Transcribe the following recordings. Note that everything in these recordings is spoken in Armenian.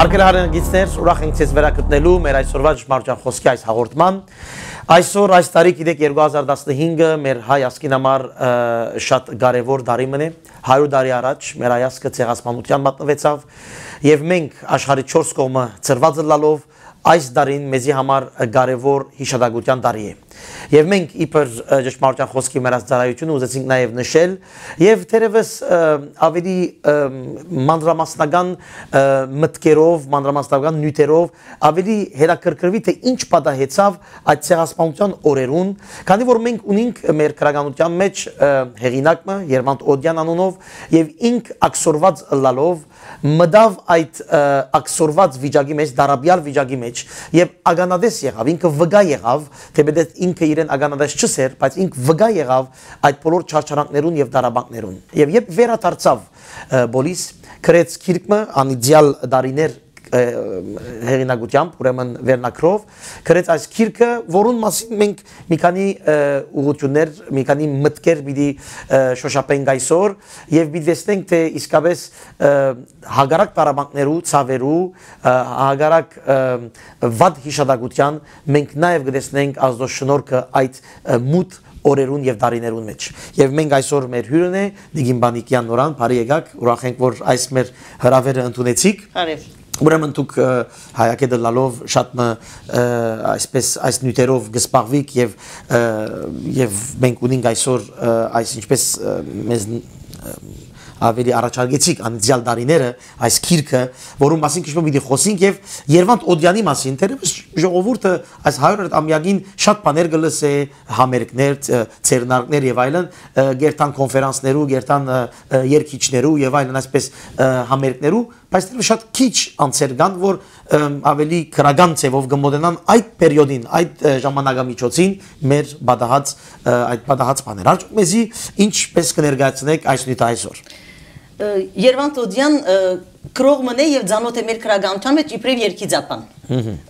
Հարգելհարանգիցներ, ուրախ ենք ձեզ վերակտնելու մեր այսօրվա ճշմարության խոսքի այս հաղորդման։ Այսօր այս տարի գիտեք 2015-ը մեր հայ ասկին համար շատ կարևոր դարիմն է։ 100 տարի առաջ մեր հայացքը ցեղասպանության մատնվեցավ եւ մենք աշխարհի 4 կողմը ծրված լալով այս դարին մեզի համար կարևոր հիշադակության տարի է։ Եվ մենք իբր ճշմարտության խոսքի մեռած ծառայությունը ուզեցինք նաև նշել եւ թերևս ավելի մանրամասնական մտքերով, մանրամասնական նյութերով ավելի հետաքրքրվի թե ինչ պատահեցավ այդ ցեղասպանության օրերուն, քանի որ մենք ունենք մեր քրագանության մեջ հեղինակը Երմանտ Օդյան անունով եւ ինք ակսորված լալով մտավ այդ ակսորված վիճակի մեջ, դարաբյալ վիճակի մեջ եւ ագանադես եղավ, ինքը վգա եղավ, թեպետ ինքը իրեն ականատես չսեր, բայց ինք վգա եղավ այդ բոլոր չարչարանքներուն եւ դարաբանքներուն։ Եվ երբ վերադարձավ Բոլիս, քրեց քիրկը անիդիալ դարիներ հերինագությամբ, ուրեմն վերնակրով գրեց այս քիրքը, որուն մասին մենք մի քանի ուղություններ, մի քանի մտքեր պիտի շոշափենք այսօր եւ պիտի տեսնենք թե իսկապես հագարակ տարաբանքներու ցավերու հագարակ վատ հիշադակության մենք նաեւ գտեսնենք ազդո շնորհքը այդ մութ օրերուն եւ դարիներուն մեջ։ Եվ մենք այսօր մեր հյուրն է Դիգին Բանիկյան նորան, բարի եկաք, ուրախ ենք որ այս մեր հրավերը ընդունեցիք։ Բարև։ Ուրեմն դուք հայակետը լալով շատ մը այսպես այս նյութերով գսպաղվիկ եւ եւ մենք ունենք այսօր այս ինչպես մեզ ավելի առաջարկեցիք անցյալ տարիները այս քիրքը, որում մասին քիչ մի խոսենք եւ Երևանտ Օդյանի մասին, թերևս ժողովուրդը այս 100 ամյակին շատ բաներ գլսե, համերգներ, ծերնարկներ եւ այլն, գերտան կոնֆերանսներու, գերտան երկիչներու եւ այլն այսպես համերգներու բայց դեռ շատ քիչ անցեր կան, որ ավելի քրական ձևով կմոտենան այդ պերիոդին, այդ ժամանակամիջոցին մեր բադահած այդ բադահած բաներ։ Արդյոք մեզի ինչպես կներկայացնեք այս նույն այսօր։ Երևան Տոդյան կրող մնե եւ ցանոթ է մեր քրագանության մեջ իբրև երկիզապան։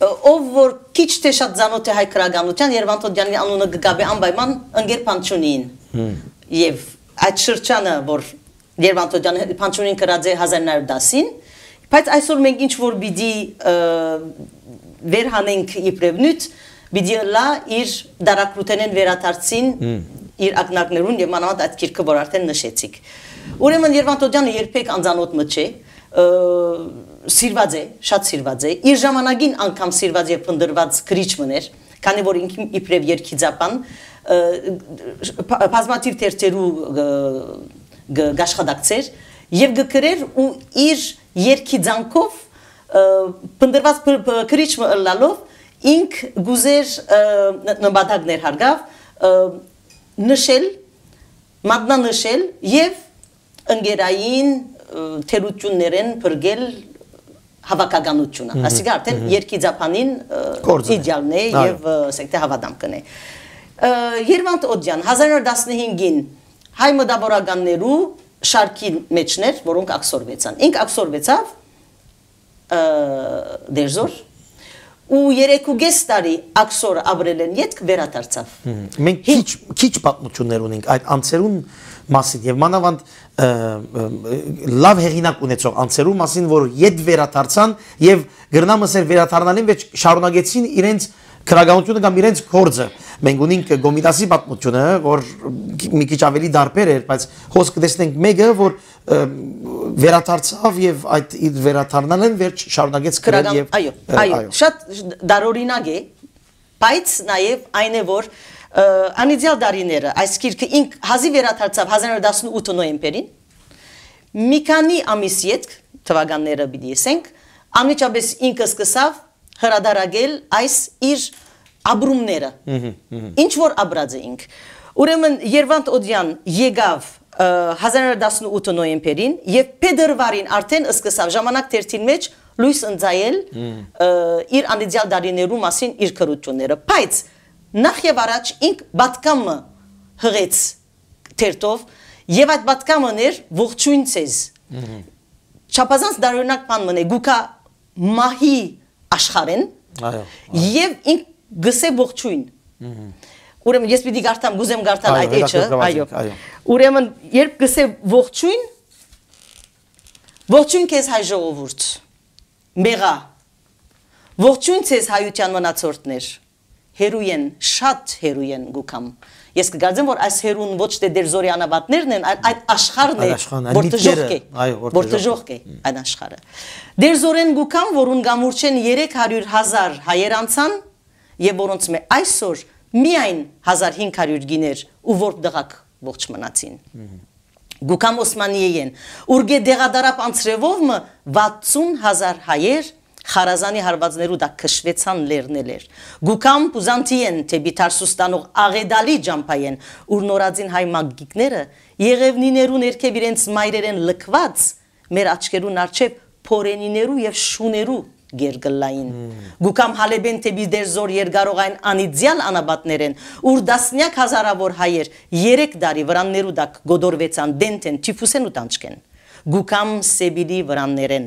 Ով որ քիչ թե շատ ցանոթ է հայ քրագանության Երևան Տոդյանի անունը գկաբե անպայման ընկերpanչունին։ Եվ այդ շրջանը, որ Երևան Տոդյանը panչունին կրած է 1910-ին, Բայց այսօր մենք ինչ որ բիդի վերհանենք իբրևնույն բիդի լա իր դարակրուտենեն վերաթարցին իր ակնարկներուն եւ մանավանդ այդ քիրքը որ արդեն նշեցիք։ Ուրեմն Երվանտոդյանը երբեք անծանոթ մը չէ, սիրված է, շատ սիրված է։ Իր ժամանակին անգամ սիրված եւ փնդրված գրիչ մներ, քանի որ ինքն իբրև երկիզապան բազմաթիվ թերթերու գաշխադակցեր եւ գկրեր ու իր երկի ձանքով փնդրված քրիչը լալով ինք գուզեր նպատակներ հարգավ նշել մատնանշել եւ ընկերային թերություններեն բրգել հավաքականությունը ասիկա արդեն երկի ձապանին իդեալն է եւ ասենք հավադամքն է Երվանդ Օդյան 1915-ին հայ մտավորականներու շարքի մեջներ, որոնք ակսորվեցան։ Ինք ակսորվեցավ դերձոր ու 3.5 տարի ակսոր ապրել են յետք վերադարձավ։ Մենք քիչ քիչ պատմություններ ունենք այդ անցերուն մասին եւ մանավանդ լավ հեղինակ ունեցող անցերու մասին, որ յետ վերադարձան եւ գրնամս էր վերադառնալին, վեճ շարունակեցին իրենց քրագանությունը կամ իրենց կորձը։ Մենք ունենք Գոմիտասի պատմությունը, որ մի քիչ ավելի դարբեր էր, բայց խոսքը տեսնենք մեկը, որ վերաթարցավ եւ այդ իր վերաթարնալեն վերջ շարունակեց գրել եւ այո, այո, շատ դարօրինակ է, բայց նաեւ այն է, որ անիդիալ դարիները այս գիրքը ինք հազի վերաթարցավ 1918 նոյեմբերին մի քանի ամիս յետ թվականները պիտի ասենք անմիջապես ինքը սկսավ հրադարագել այս իր աբրումները։ Ինչ որ աբրած էինք։ Ուրեմն Երվանդ Օդյան եկավ 1918 նոյեմբերին եւ Փետրվարին արդեն սկսավ ժամանակ 13-ին մեջ լույս ընծայել իր անիդիալ դարիներու մասին իր քրությունները։ Բայց նախ եւ առաջ ինք բատկամը հղեց թերթով եւ այդ բատկամն էր ողջույն ցեզ։ Չափազանց դարյունակ բան մնե գուկա մահի աշխարհեն։ Այո։ Եվ ինք գսե ողջույն։ Ուրեմն ես պիտի գարտամ, գուզեմ գարտալ այդ էջը, այո։ Ուրեմն երբ գսե ողջույն ողջույն քեզ հայ ժողովուրդ։ Մեղա։ Ողջույն քեզ հայության մնացորդներ։ Հերույեն, շատ հերույեն գուքամ։ Ես կգadzեմ, որ այս հերուն ոչ թե դեր զորյանավատներն են, այլ այդ աշխարհն է, որ դժողք է, որ դժողք է այդ աշխարհը։ Դեր զորեն գուքան, որուն գամուրջեն 300.000 հայեր անցան եւ որոնց մե այսօր միայն 1500 գիներ ու որ դղակ ողջ մնացին։ Գուքամ Օսմանիեեն, ուրգե դեղադարապ անցրևովը 60000 հայեր Խարազանի հարվածներու դա քշվեցան լերներ։ Գուկամ Պուզանտի են թե Բիթարսուստանող աղեդալի ջամփայեն, ուր նորածին հայ մագիկները Եղևնիներու ներքև իրենց մայրերեն լքված մեր աչքերուն արչև փորենիներու եւ շուներու գերգլային գուկամ հալեբեն թեպի դեր զոր երգարող այն անիդյալ անաբատներեն ուր դասնյակ հազարավոր հայեր 3 դարի վրաններու դակ գոդորվեցան դենտեն տիֆուսեն ու տանջկեն գուկամ սեբիլի վրաններեն,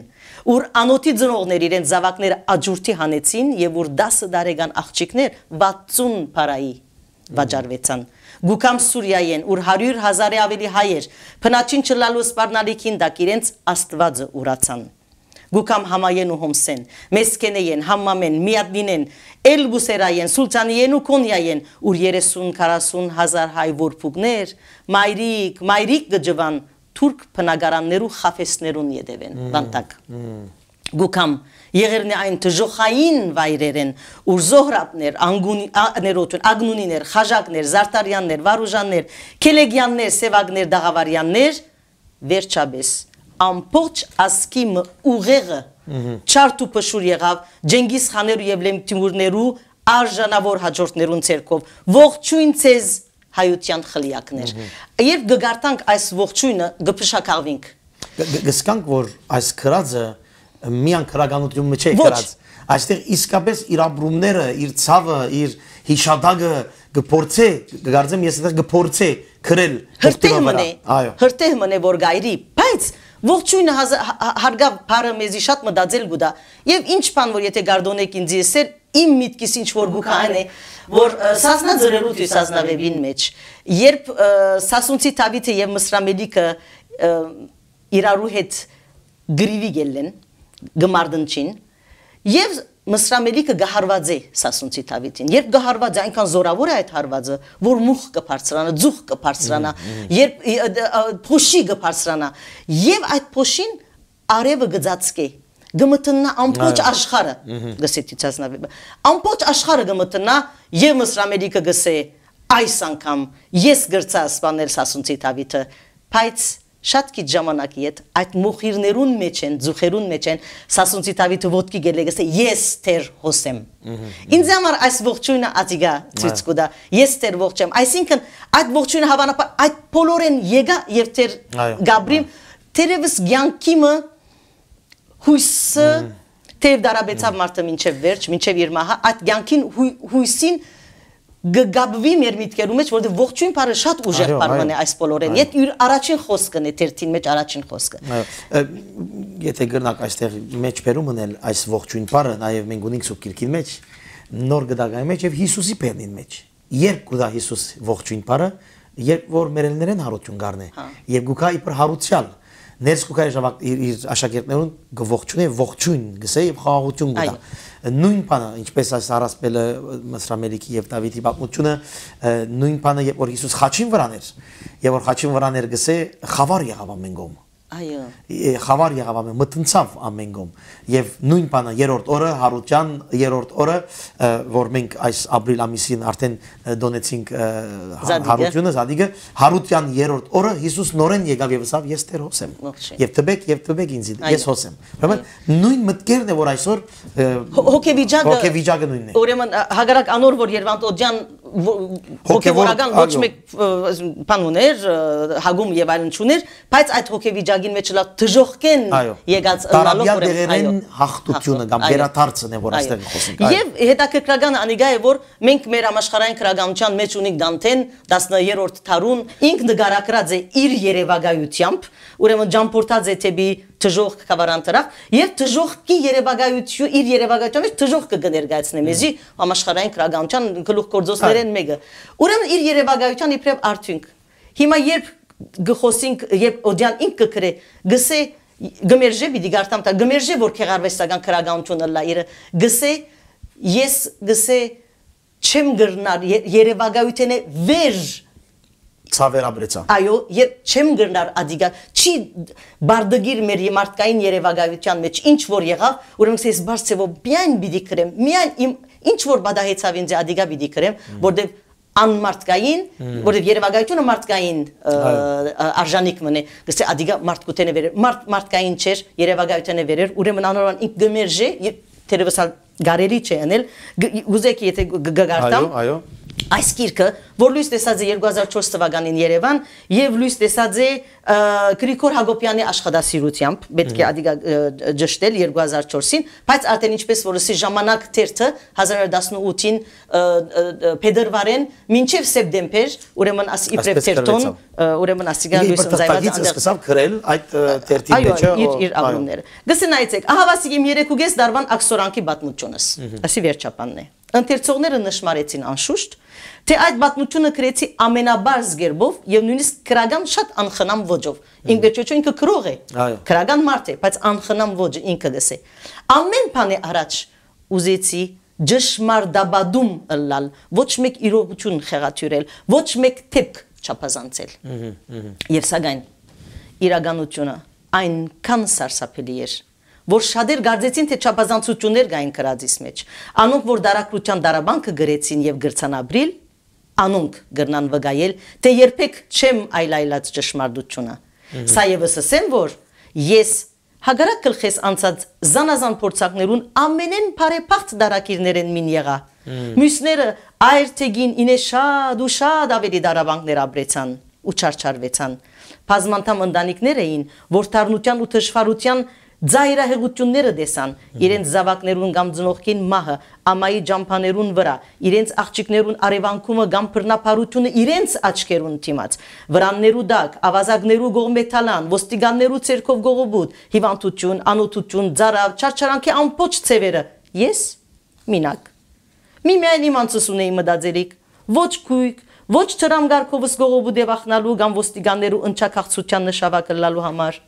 ուր անոթի ծնողներ իրեն զավակներ աջուրթի հանեցին և ուր դասը դարեգան աղջիքներ 60 պարայի վաճարվեցան։ Գուկամ Սուրիայեն, ուր հարյուր հազարի ավելի հայեր, պնաչին չլալու սպարնալիքին դակ իրենց աստվածը ուրացան։ Գուկամ համայեն ու հոմսեն, մեսկենեյեն, համամեն, միատնինեն, էլ բուսերայեն, սուլծանիեն ու կոնյայեն, ուր 30-40 հազար հայ որպուգներ, մայրիկ, մայրիկ գջվան, թուրք բնակարաններու խաֆեսներուն յետևեն բանտակ գուկամ եղերնե այն դժոխային վայրերեն ուր զոհրատներ անգուներոտուն ագնունիներ խաժակներ զարտարյաններ վարուժաններ քելեգյաններ սևագներ դաղավարյաններ վերջաբես ամբողջ ասկի ուղեղը չարտու փշուր եղավ ջենգիզ խաներու եւ լեմ թիմուրներու արժանավոր հաջորդներուն ցերկով ողջույն ցեզ հայության խլիակներ։ Երբ գգարտանք այս ողջույնը, գփշակავինք։ Գսկանք, որ այս քրածը միան քրագանությունում չէ քրած։ Այստեղ իսկապես իր ապրումները, իր ցավը, իր հիշադակը գփորձե, գարձեմ ես այդտեղ գփորձե քրել հրտեհ մնե։ Այո։ Հրտեհ մնե որ գայրի, բայց ողջույն հարգավ բարը մեզի շատ մտածել գուտա եւ ինչ բան որ եթե գարդոնեք ինձ եսել իմ միտքից ինչ որ գուքան է որ սասնա ձրերու դու սասնա վեբին մեջ երբ սասունցի տավիթը եւ մսրամելիկը իրարու հետ գրիվի գելեն գմարդնչին եւ մսրամելիքը գահարվածի Սասունցի Թավիթին։ Երբ գահարվածի այնքան զորավոր է այդ հարվածը, որ մուխ կբարձրանա, ձուխ կբարձրանա, երբ փոշի կբարձրանա, եւ այդ փոշին արևը գծածկի գմտնա ամբողջ աշխարը գսեցի ցածնավի ամբողջ աշխարը գմտնա եւ մսրամելիքը գսե այս անգամ ես գրծա սպանել Սասունցի Թավիթը բայց շատ քիչ ժամանակի հետ այդ մոխիրներուն մեջ են, ձուխերուն մեջ են, սասունցի տավիթը ոդկի գելեգս է, ես թեր հոսեմ։ Ինձ համար այս ողջույնը ածիգա ցույց կուտա։ Ես թեր ողջ եմ։ Այսինքն այդ ողջույնը հավանաբար այդ բոլորեն եկա եւ թեր Գաբրիմ թերևս ցանկիմը հույսը թեև դարաբեցավ մարդը մինչև վերջ, մինչև Երմահա, այդ ցանկին հույսին հույ, գգաբվի մեր միտքերու մեջ, որտեղ ողջույն բառը շատ ուժեղ բառն է այս բոլորեն։ Եթ իր առաջին խոսքն է թերթին մեջ առաջին խոսքը։ Եթե գրնակ այստեղ մեջբերում ունել այս ողջույն բառը, նաև մենք ունենք սուբկիրքի մեջ, նոր գդագայի մեջ եւ Հիսուսի բերնին մեջ։ Երբ գուտա Հիսուս ողջույն բառը, երբ որ մերելներեն հարություն գարնե, հա։ երբ գուկա իբր հարուցյալ ներսկուկայի ժամանակ իր աշակերտներուն գողջունի ողջույն գսե եւ խաղաղություն գտա։ Նույն բանը, ինչպես այս առասպելը Մսրամելիքի եւ Դավիթի պատմությունը, նույն բանը, երբ որ Հիսուս խաչին վրան էր, եւ որ խաչին վրան էր գսե, խավար եղավ ամեն գոմ։ Այո։ Խավար եղավ ամեն, մտնցավ ամեն գոմ։ Եվ նույն բանը երրորդ օրը հարության երրորդ օրը, որ մենք այս ապրիլ ամիսին արդեն դոնեցինք հարությունը, զադիգը, հարության երրորդ օրը Հիսուս նորեն եկավ եւ ասավ, ես Տեր հոս եմ։ Եվ տբեք, եւ տբեք ինձ, ես հոս եմ։ Ուրեմն նույն մտքերն է, որ այսօր հոգեվիճակը հոգեվիճակը նույնն է։ Ուրեմն հագարակ անոր որ Երվանտոդյան հոգեվորական ոչ մեկ բան ուներ, հագում եւ այլն չուներ, բայց այդ հոգեվիճակը ծրագին մեջ լա դժողքեն եկած ընալով որ այո հա, հաղթությունը հա, կամ վերաթարցն է որ այստեղ խոսենք այո եւ հետաքրքրական անիգա է որ մենք մեր համաշխարհային քրագանության մեջ ունենք Դանթեն 13-րդ թարուն ինք նկարագրած է իր երևակայությամբ ուրեմն ջամփորդած է թեպի դժող կավարանտրախ եւ դժողքի երևակայություն իր երևակայությամբ դժող կգներգացնի մեզի համաշխարհային քրագանության գլուխ գործոցներեն մեկը ուրեմն իր երևակայության իբրև արդյունք հիմա երբ գխոսինք երբ օդյան ինք կգրե գսե գմերժե բիդի գարտամ տա գմերժե որ քեղարվեստական քրագանությունը լա իրը գսե ես գսե չեմ գրնար երևակայութենե վեր ցավերաբրեցա այո եւ չեմ գրնար ադիգա չի բարդգիր մեր մարդկային երևակայության մեջ ինչ որ եղավ ուրեմն ես բարձեվո բյան բիդի կրեմ միայն իմ ինչ որ բադահեցավ ինձ ադիգա բիդի կրեմ որտեղ անմարտկային, որովհետև երևակայությունը մարտկային արժանիք մնի։ Գսե ադիգա մարտկութենը վերեր, մարտ մարտկային չէր, երևակայությունը վերեր, ուրեմն անորոն ինք գմերժի, թերևս գարելի չէ անել։ Ուզեք եթե գգարտամ։ Այո, այո այս գիրքը, որ լույս տեսած է 2004 թվականին Երևան եւ լույս տեսած է Գրիգոր Հակոբյանի աշխատասիրությամբ, պետք է ադիգա ճշտել 2004-ին, բայց արդեն ինչպես որ ասի ժամանակ թերթը 2018-ին Փետրվարեն մինչև սեպտեմբեր, ուրեմն աս իբրև թերթոն, ուրեմն ասիգա լույսն զայված անդեր։ Սկսավ գրել այդ թերթի մեջը իր իր ագրումները։ Գսնայեցեք, ահա վասիկ իմ 3.5 դարվան աքսորանքի պատմությունս։ Ասի վերջապանն է։ Ահա Ընթերցողները նշмарեցին անշուշտ, թե այդ պատմությունը գրեցի ամենաբարձ գերբով եւ նույնիսկ քրական շատ անխնամ ոճով։ Ինգեչոչը ինքը քրող է։ Քրական մարդ է, բայց անխնամ ոճը ինքը դեսե։ Ամեն բանի առաջ ուզեցի ճշմարտաբադում լալ, ոչ մեկ իրողություն խեղաթյուրել, ոչ մեկ թեփք չափազանցել։ Եվ սակայն իրականությունը այնքան սարսափելի էր, որ շատեր գարձեցին, թե չափազանցություններ կային քրածիս մեջ։ Անոնք, որ դարակրության դարաբանքը գրեցին եւ գրցան ապրիլ, անոնք գրնան վգայել, թե երբեք չեմ այլայլած ճշմարտությունը։ Սա եւս ասեմ, որ ես հագարակ գլխես անցած զանազան փորձակներուն ամենեն բարեփախտ դարակիրներ են մին եղա։ Մյուսները այր թեգին ինե շատ ու շատ ավելի դարաբանքներ ապրեցան ու չարչարվեցան։ Բազմանդամ ընտանիքներ էին, որ դառնության ու թշվարության Ձայրահեղությունները տեսան իրենց զավակներուն կամ ծնողքին մահը, ամայի ջամփաներուն վրա, իրենց աղջիկներուն արևանքումը կամ բռնապարությունը իրենց աչքերուն թիմած։ Վրաններու դակ, ավազակներու գողմետալան, ոստիգաններու ցերկով գողոբուտ, հիվանդություն, անոթություն, ծարավ, չարչարանքի ամբողջ ցևերը։ Ես մինակ։ Մի միայն իմ անցուսուն էի մտածելիք, ոչ քույկ, ոչ ծրամգարկովս գողոբու դեվախնալու կամ ոստիգաններու ընչակացության նշավակը լալու համար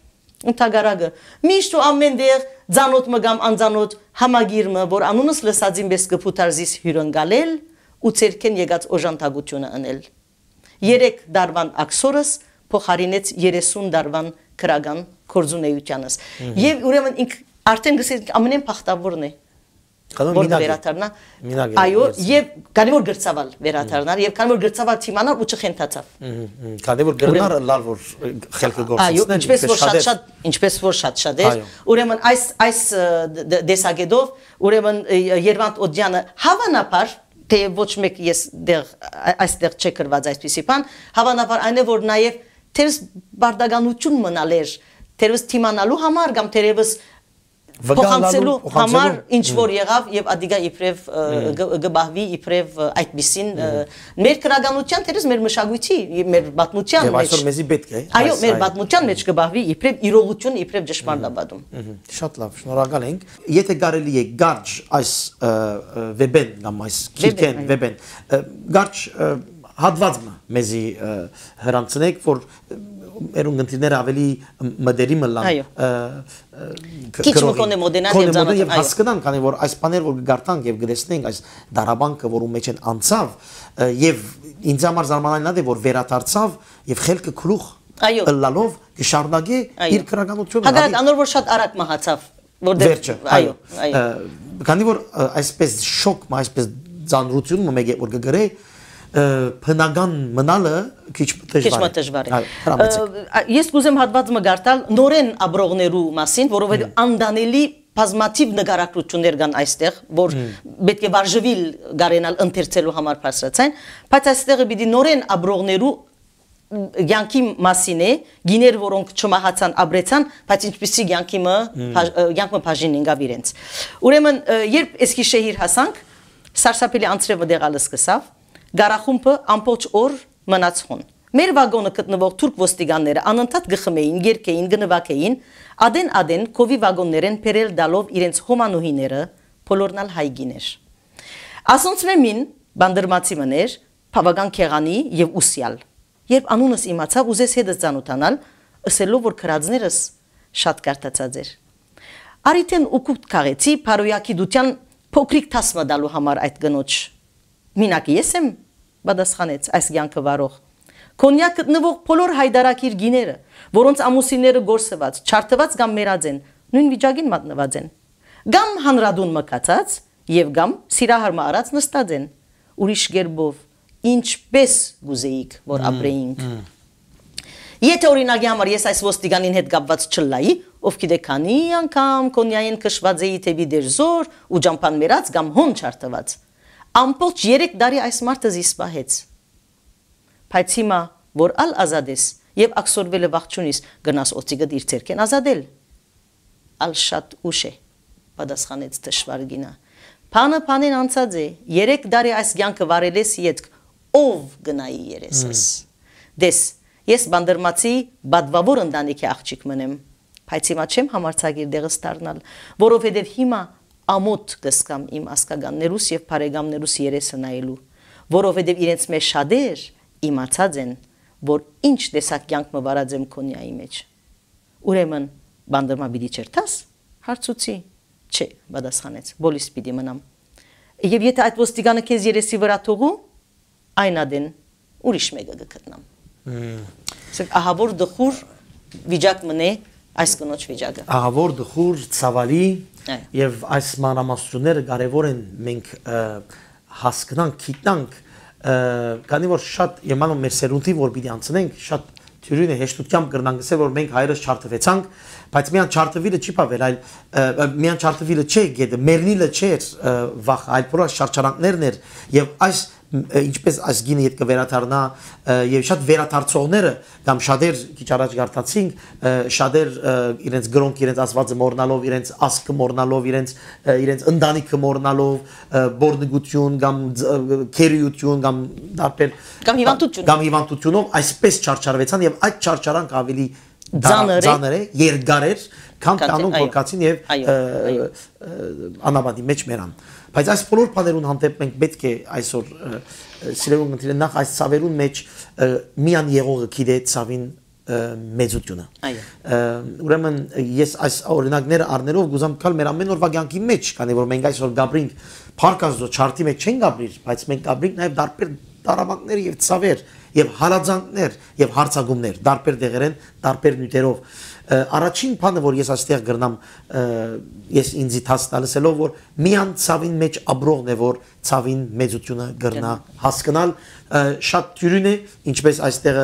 ընդհանրակը միշտ ու ամենդեղ ցանոթ մգամ անցանոթ համագիրը որ անունս լսածին մեզ կփութարզիս հյուրընկալել ու ցերքեն եկած օժանդակությունը անել 3 դարվան աքսորս փոխարինեց 30 դարվան քրական կորձունեությանս եւ ուրեմն ինք արդեն գսել ամենեն փախտավորն է որ վերաթարնա այո եւ քանի որ գրծավալ վերաթարնար եւ քանի որ գրծավալ թիմանար ու չխենթացավ քանի որ գրնար լալ որ խելքը գործեցնեն այո ինչպես որ շատ շատ ինչպես որ շատ շատ էր ուրեմն այս այս դեսագեդով ուրեմն Երվանդ Օդյանը հավանաբար թե ոչ մեկ ես դեղ այստեղ չկրված այսպեսի բան հավանաբար այն է որ նաեւ թերս բարդագանություն մնալ էր թերևս թիմանալու համար կամ թերևս փոխանցելու համար ինչ որ եղավ եւ ադիգա իբրև գբահվի իբրև այդպեսին մեր քրագանության դերս մեր մշակույթի մեր պատմության մեջ եւ այսօր մեզի պետք է այո մեր պատմության մեջ գբահվի իբրև իրողություն իբրև ճշմարտաբադում շատ լավ շնորհակալ ենք եթե կարելի է գարջ այս վեբեն կամ այս քիքեն վեբեն գարջ հատվածը մեզի հրանցնեք որ erun gândirea aveli măderim la քիչ մոկոնե մոդենան եւ ծանոթ եւ հասկանան քանի որ այս բաներ որ գարտանք եւ գրեսնենք այս դարաբանկը որում մեջ են անցավ եւ ինձ համար զարմանալին է դե, որ վերադարձավ եւ խելքը քրուխ այո լալով կշարունակի իր քրականությունը հագարակ անոր որ շատ արագ մահացավ որտեղ այո այո քանի որ այսպես շոկ այսպես ծանրությունը մեկ է որ կգրեի բնական մնալը քիչ դժվար է։ Քիչ դժվար է։ Ես կուզեմ հատված մգարտալ նորեն աբրողներու մասին, որովհետև անդանելի բազմաթիվ նկարագրություններ կան այստեղ, որ պետք է վարժվել գարենալ ընթերցելու համար փաստացան, բայց այստեղը պիտի նորեն աբրողներու յանքի մասին է, գիներ, որոնք չմահացան, աբրեցան, բայց ինչպեսի յանքի մը, յանքը բաժին ինգավ իրենց։ Ուրեմն, երբ Էսքիշեհիր հասանք, սարսափելի անցրևը դեղալը սկսավ, Գարախումբը ամբողջ օր մնաց հոն։ Մեր վագոնը գտնվող թուրք ոստիկանները անընդհատ գխմեին, գերքեին, գնվակեին, ադեն-ադեն կովի վագոններեն փերել դալով իրենց հոմանուհիները, փոլորնալ հայգիներ։ Ասոնցնե մին բանդրմացի մներ, բավական քեղանի եւ ուսյալ։ Երբ անունս իմացավ, ուզես հետս ճանոթանալ, ասելով որ քրածներս շատ կարտացած էր։ Արիթեն ուկուտ քաղեցի, Փարոյակի դության փոքրիկ թասմա դալու համար այդ գնոջ։ Մինակ ես եմ պատասխանեց այս ցանկը վարող։ Կոնյակ գտնվող բոլոր հայդարակիր գիները, որոնց ամուսինները գործված, չարթված կամ մերած են, նույն վիճակին մատնված են։ Գամ հանրադուն մկացած եւ գամ սիրահարմա արած նստած են։ Ուրիշ գերբով ինչպես գուզեիք, որ ապրեինք։ Եթե օրինակի համար ես այս ոստիկանին հետ կապված չլայի, ով գիտե քանի անգամ կոնյային քշված էի թեպի դերձոր ու ճամփան մերած կամ հոն չարթված ամբողջ 3 տարի այս մարդը զիսպահեց։ Բայց հիմա, որ ալ ազատ ես եւ ակսորվել է վաղճունից, գնաս օծիկը իր ցերքեն ազատել։ Ալ շատ ուշ է, պատասխանեց Թշվարգինը։ Փանը փանեն անցած է, 3 տարի այս ցանկը վարելես իդ ով գնայի երեսս։ Դես, ես բանդերմացի բադվավոր ընտանիքի աղջիկ մնեմ բայց հիմա չեմ համարցագիր դեղս դառնալ, որովհետև հիմա ամոթ կսկամ իմ ասկագաններուս եւ բարեկամներուս երեսը նայելու, որովհետեւ իրենց մեջ շատեր իմացած են, որ ինչ տեսակ կյանք մվարած եմ քոնյայի մեջ։ Ուրեմն, բանդրմա պիտի չերտաս, հարցուցի։ Չէ, պատասխանեց, բոլիս պիտի մնամ։ Եվ եթե այդ ոստիկանը քեզ երեսի վրա թողու, այն ադեն ուրիշ մեկը գտնամ։ Իսկ ահա որ դխուր վիճակ մնե այս կնոջ վիճակը։ Ահա որ դխուր ցավալի Եվ այս մանրամասնությունները կարևոր են մենք հասկանանք, գիտնանք, քանի որ շատ եմանում մեր սերունդի որ պիտի անցնենք, շատ թյուրին է հեշտությամբ կրնանք ասել որ մենք հայրս չարտվեցանք, բայց միան չարտվիլը չի բավել, այլ միան չարտվիլը չէ գետը, մերնիլը չէ վախ, այլ փորա շարժանքներն էր եւ այս ինչպես այս գինը իդ կվերաթարնա եւ շատ վերաթարցողները կամ շատեր քիչ առաջ գարտացինք շատեր իրենց գրոնք իրենց ասվածը մոռնալով իրենց ասկը մոռնալով իրենց իրենց ընտանիքը մոռնալով բորնգություն կամ քերիություն կամ դարբեր կամ հիվանդություն կամ հիվանդությունով այսպես չարչարվեցան եւ այդ չարչարանք ավելի ծանր է, ծանր է, երկար էր, քան տանուն կորկացին եւ անաբադի մեջ մերան։ Բայց այս բոլոր բաներուն հանդեպ մենք պետք է այսօր սիրելուն ընտրել նախ այս ցավերուն մեջ միան եղողը գիտե ցավին մեծությունը։ Այո։ Ուրեմն ես այս օրինակները առնելով գուզամ կալ մեր ամեն օրվա կյանքի մեջ, քանի որ մենք այսօր գաբրինք Փարքազո չարտի մեջ չեն գաբրիր, բայց մենք գաբրինք նաև դարբեր դարաբանքներ եւ ցավեր, եւ հարաձանքներ եւ հարցագումներ դարբեր դեղերեն, դարբեր նյութերով։ Առաջին բանը, որ ես այստեղ գրնամ, ես ինձի թաց տալսելով, որ միան ցավին մեջ աբրողն է, որ ցավին մեծությունը գրնա հասկանալ, շատ դյուրին է, ինչպես այստեղ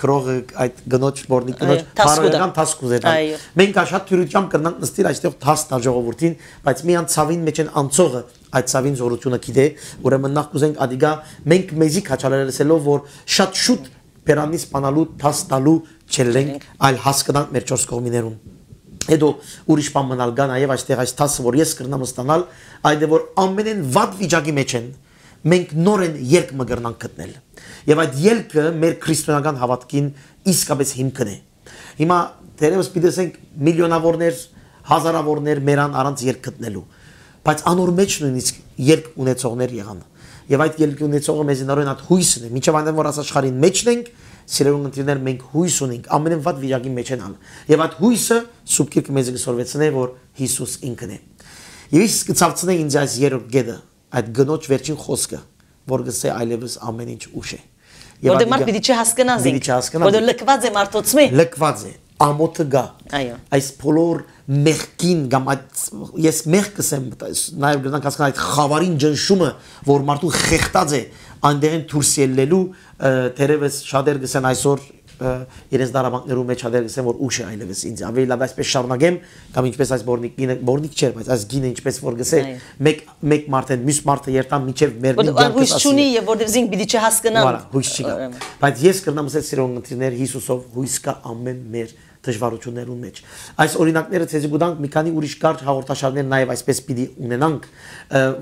քրողը այդ գնոջ բորնի գնոջ բարոյական թասկուզ է դա։ Մենք շատ դյուրությամբ կրնանք նստել այստեղ թաս տալ ժողովրդին, բայց միան ցավին մեջ են անցողը այդ ցավին զորությունը գիտե, ուրեմն նախ կուզենք ադիգա մենք մեզի քաչալերեսելով որ շատ շուտ բերանից սpanալու դաս տալու չենք, այլ հասկանանք մեր ճորս կողմիներում։ Հետո ուրիշ բան մնալ գա նաև այստեղ այս դասը որ ես կրնամ ստանալ, այդ է որ ամենեն վատ վիճակի մեջ են։ Մենք նոր են երկ մգրնանք գտնել։ Եվ այդ ելքը մեր քրիստոնական հավատքին իսկապես հիմքն է։ Հիմա դերևս պիտի ասենք միլիոնավորներ, հազարավորներ մերան առանց երկ գտնելու բայց անոր մեջ նույնիսկ երկ ունեցողներ եղան։ Եվ այդ երկ ունեցողը մեզ ներոյն այդ հույսն է, միջև այնտեղ որ ասաշխարին մեջն ենք, սիրելուն ընտրիներ մենք հույս ունենք, ամենն վատ վիճակի մեջ են ան։ Եվ այդ հույսը սուբկիրքը մեզ գսորվեցնե, որ Հիսուս ինքն է։ Եվ իսկ կցավցնե ինձ այս երրորդ գեդը, այդ գնոջ վերջին խոսքը, որ գսե այլևս ամեն ինչ ուշ է։ Որտեղ մարդ պիտի չհասկանա զինք, որտեղ լքված է մարդոցմի։ Լքված է ամոթը գա։ Այո։ Այս բոլոր մեղքին կամ այդ ես մեղքս եմ նաև գնանք հասկանալ այդ խավարին ջնշումը, որ մարդու խեղտած է այնտեղին դուրս ելնելու, թերևս շատեր գսեն այսօր իրենց դարաբանքներում մեջ հադեր գսեմ որ ուշ է այլևս ինձ ավելի լավ այսպես շարունակեմ կամ ինչպես այս բորնիկինը բորնիկ չէր բայց այս գինը ինչպես որ գսե մեկ մեկ մարդը մյուս մարդը երտան միջև մեր դիգան հույս չունի եւ որտեվ զինք պիտի չհասկանան հույս չի բայց ես կրնամ ասել սիրոն ընտրիներ Հիսուսով հույս կա ամեն մեր դժվարություններուն մեջ։ Այս օրինակները ցեզի գուտանք մի քանի ուրիշ կարճ հաղորդաշարներ նաև այսպես պիտի ունենանք,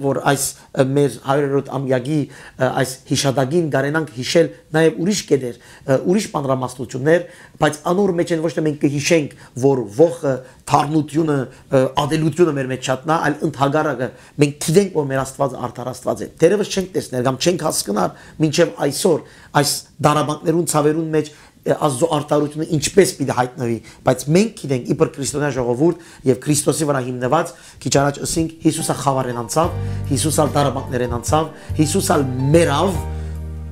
որ այս մեր 100-րդ ամյակի այս հիշադակին գարենանք հիշել նաև ուրիշ կերեր, ուրիշ պատրամասնություններ, բայց անոր մեջ են ոչ թե մենք կհիշենք, որ ողը թարնությունը, ադելությունը մեր մեջ չատնա, այլ ընդհանրակը մենք գիտենք, որ մեր Աստված արդարաստված է։ Դերևս չենք տեսնել կամ չենք հասկանալ մինչև այսօր այս դարաբանքներուն ցավերուն մեջ Աստծո արտարությունը ինչպես պիտի հայտնվի, բայց մենք գիտենք իբր քրիստոնյա ժողովուրդ եւ Քրիստոսի վրա հիմնված քիչ առաջ ասինք Հիսուսը խավարեն անցավ, Հիսուսը դարաբակներեն անցավ, Հիսուսը մերավ,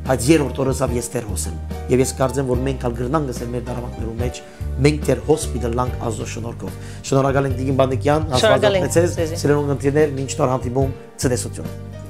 բայց երրորդ օրը ասավ ես Տեր հոսեմ։ Եվ ես կարծեմ, որ մենք ալ գրնանք ասել մեր դարաբակներու մեջ, մենք Տեր հոս պիտի լանք Աստծո շնորհքով։ Շնորհակալ ենք Դիգին Բանեկյան, հաստատեցես, սիրելուն ընկերներ, ինչ նոր հանդիպում, ցտեսություն։